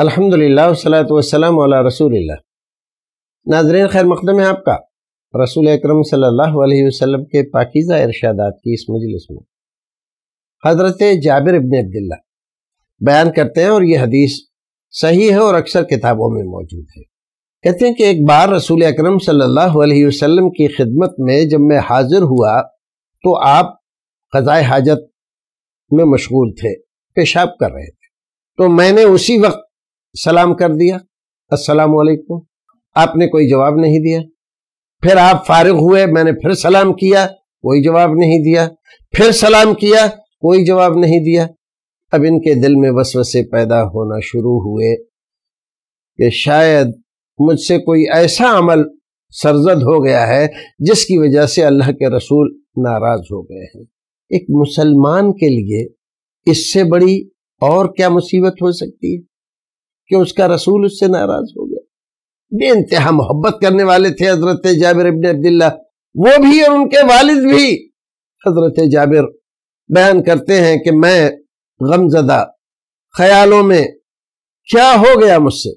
अल्हम्दुलिल्लाह वसलात वसलाम वाला रसूल नाजरीन खैर मकदम है आपका रसूल अकरम सल्लल्लाहु अलैहि वसल्लम के पाकिज़ा इरशादात की इस मजलिस में हज़रत जाबिर इबन अब्दुल्ला बयान करते हैं और ये हदीस सही है और अक्सर किताबों में मौजूद है कहते हैं कि एक बार रसूल अकरम सल्लल्लाहु अलैहि वसल्लम की खिदमत में जब मैं हाजिर हुआ तो आप ख़जाय हाजत में मशगूल थे पेशाब कर रहे थे तो मैंने उसी वक्त सलाम कर दिया अस्सलाम वालेकुम आपने कोई जवाब नहीं दिया फिर आप फारिग हुए मैंने फिर सलाम किया कोई जवाब नहीं दिया फिर सलाम किया कोई जवाब नहीं दिया अब इनके दिल में वसवसे पैदा होना शुरू हुए कि शायद मुझसे कोई ऐसा अमल सरजद हो गया है जिसकी वजह से अल्लाह के रसूल नाराज हो गए हैं एक मुसलमान के लिए इससे बड़ी और क्या मुसीबत हो सकती है कि उसका रसूल उससे नाराज हो गया इंतहा मोहब्बत करने वाले थे हजरत जाबिर अबिन अब्दुल्ला वो भी और उनके वालिद भी हजरत जाबिर बयान करते हैं कि मैं गमजदा ख्यालों में क्या हो गया मुझसे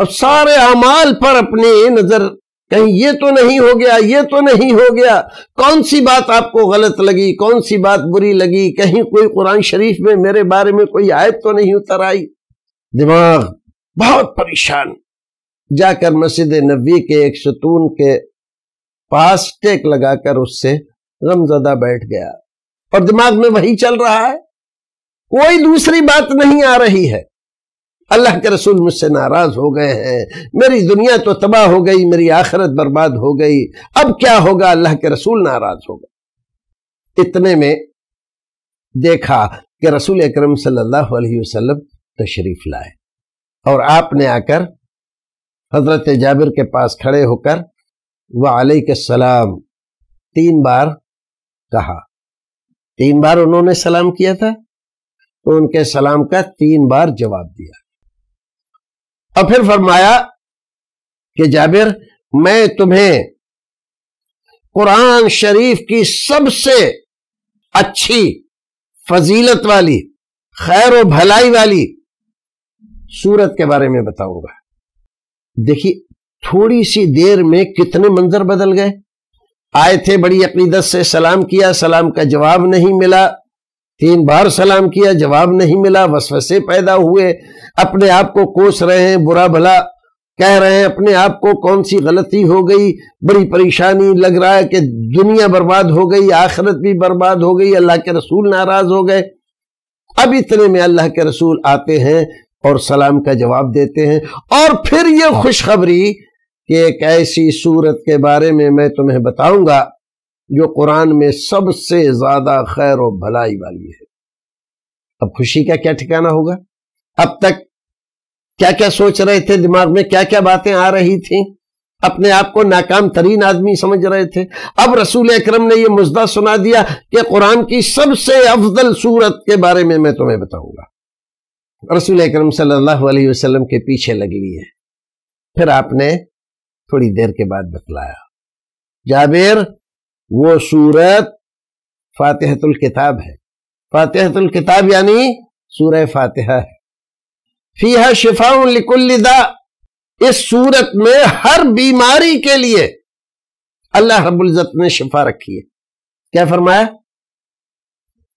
अब सारे अमाल पर अपनी नजर कहीं ये तो नहीं हो गया ये तो नहीं हो गया कौन सी बात आपको गलत लगी कौन सी बात बुरी लगी कहीं कोई कुरान शरीफ में मेरे बारे में कोई आयत तो नहीं उतर आई दिमाग बहुत परेशान जाकर मस्जिद नबी के एक शतून के पास टेक लगाकर उससे गमजदा बैठ गया और दिमाग में वही चल रहा है कोई दूसरी बात नहीं आ रही है अल्लाह के रसूल मुझसे नाराज हो गए हैं मेरी दुनिया तो तबाह हो गई मेरी आखिरत बर्बाद हो गई अब क्या होगा अल्लाह के रसूल नाराज हो गए इतने में देखा कि रसूल अक्रम सल्लल्लाहु अलैहि वसल्लम तशरीफ लाए और आपने आकर हजरत जाबिर के पास खड़े होकर व सलाम तीन बार कहा तीन बार उन्होंने सलाम किया था तो उनके सलाम का तीन बार जवाब दिया और फिर फरमाया कि जाबिर मैं तुम्हें कुरान शरीफ की सबसे अच्छी फजीलत वाली खैर भलाई वाली सूरत के बारे में बताऊंगा देखिए थोड़ी सी देर में कितने मंजर बदल गए आए थे बड़ी अकीदत से सलाम किया सलाम का जवाब नहीं मिला तीन बार सलाम किया जवाब नहीं मिला वसवसे पैदा हुए अपने आप को कोस रहे हैं बुरा भला कह रहे हैं अपने आप को कौन सी गलती हो गई बड़ी परेशानी लग रहा है कि दुनिया बर्बाद हो गई आखिरत भी बर्बाद हो गई अल्लाह के रसूल नाराज हो गए अब इतने में अल्लाह के रसूल आते हैं और सलाम का जवाब देते हैं और फिर ये खुशखबरी कि एक ऐसी सूरत के बारे में मैं तुम्हें बताऊंगा जो कुरान में सबसे ज्यादा खैर और भलाई वाली है अब खुशी का क्या ठिकाना होगा अब तक क्या क्या सोच रहे थे दिमाग में क्या क्या बातें आ रही थी अपने आप को नाकाम तरीन आदमी समझ रहे थे अब रसूल अक्रम ने यह मुजदा सुना दिया कि कुरान की सबसे अफजल सूरत के बारे में मैं तुम्हें बताऊंगा रसूल अक्रम वसल्लम के पीछे लग ली है फिर आपने थोड़ी देर के बाद बतलाया जाबिर वो सूरत फातहतुल किताब है फातहतुल किताब यानी सूरह फातहा है फीहा शिफा लिकुल्लिदा इस सूरत में हर बीमारी के लिए अल्लाह रबुल्जत ने शिफा रखी है क्या फरमाया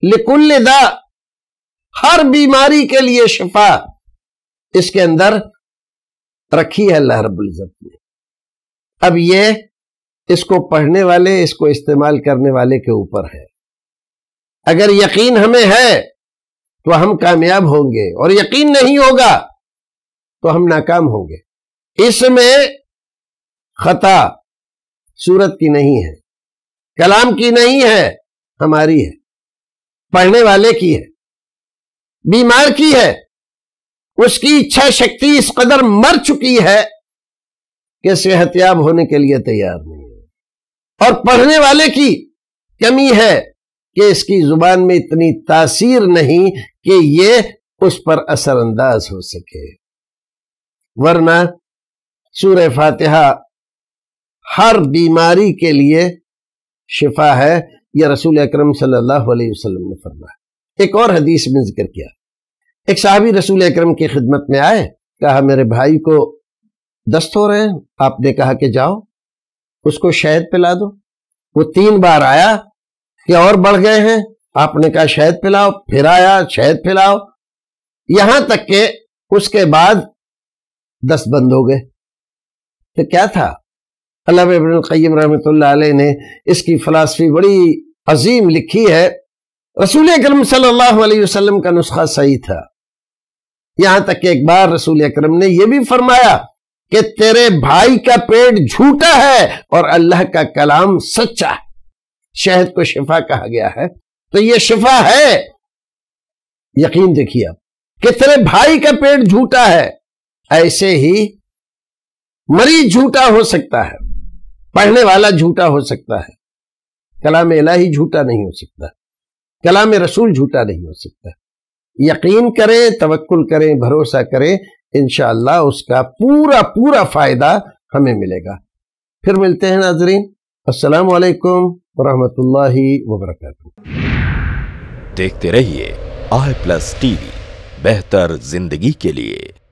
लिकुल्लिदा हर बीमारी के लिए शिफा इसके अंदर रखी है अल्लाह रबुल्जत ने अब ये इसको पढ़ने वाले इसको इस्तेमाल करने वाले के ऊपर है अगर यकीन हमें है तो हम कामयाब होंगे और यकीन नहीं होगा तो हम नाकाम होंगे इसमें खता सूरत की नहीं है कलाम की नहीं है हमारी है पढ़ने वाले की है बीमार की है उसकी इच्छा शक्ति इस कदर मर चुकी है कि सेहतयाब होने के लिए तैयार नहीं है और पढ़ने वाले की कमी है कि इसकी जुबान में इतनी तासीर नहीं कि ये उस पर असरअंदाज हो सके वरना सूर फातिहा हर बीमारी के लिए शिफा है यह रसूल अक्रम सल्लाम अलैहि फरमा ने फरमाया एक और हदीस में जिक्र किया एक साहबी रसूल अक्रम की खिदमत में आए कहा मेरे भाई को दस्त हो रहे हैं आपने कहा कि जाओ उसको शहद पिला दो वो तीन बार आया कि और बढ़ गए हैं आपने कहा शहद पिलाओ फिर आया शहद पिलाओ यहां तक के उसके बाद दस बंद हो गए तो क्या था अल्लाह इबन रहमत ने इसकी फलासफी बड़ी अजीम लिखी है रसूल अक्रम सल्लाम का नुस्खा सही था यहां तक कि एक बार रसूल अक्रम ने यह भी फरमाया कि तेरे भाई का पेट झूठा है और अल्लाह का कलाम सच्चा है शहद को शिफा कहा गया है तो यह शिफा है यकीन देखिए आप कि तेरे भाई का पेट झूठा है ऐसे ही मरीज झूठा हो सकता है पढ़ने वाला झूठा हो सकता है कलाम इलाही झूठा नहीं हो सकता कलाम रसूल झूठा नहीं हो सकता यकीन करें तवक्ल करें भरोसा करें इन उसका पूरा पूरा फ़ायदा हमें मिलेगा फिर मिलते हैं नाजरीन असलम वरहमल वबरक देखते रहिए आई प्लस टीवी बेहतर जिंदगी के लिए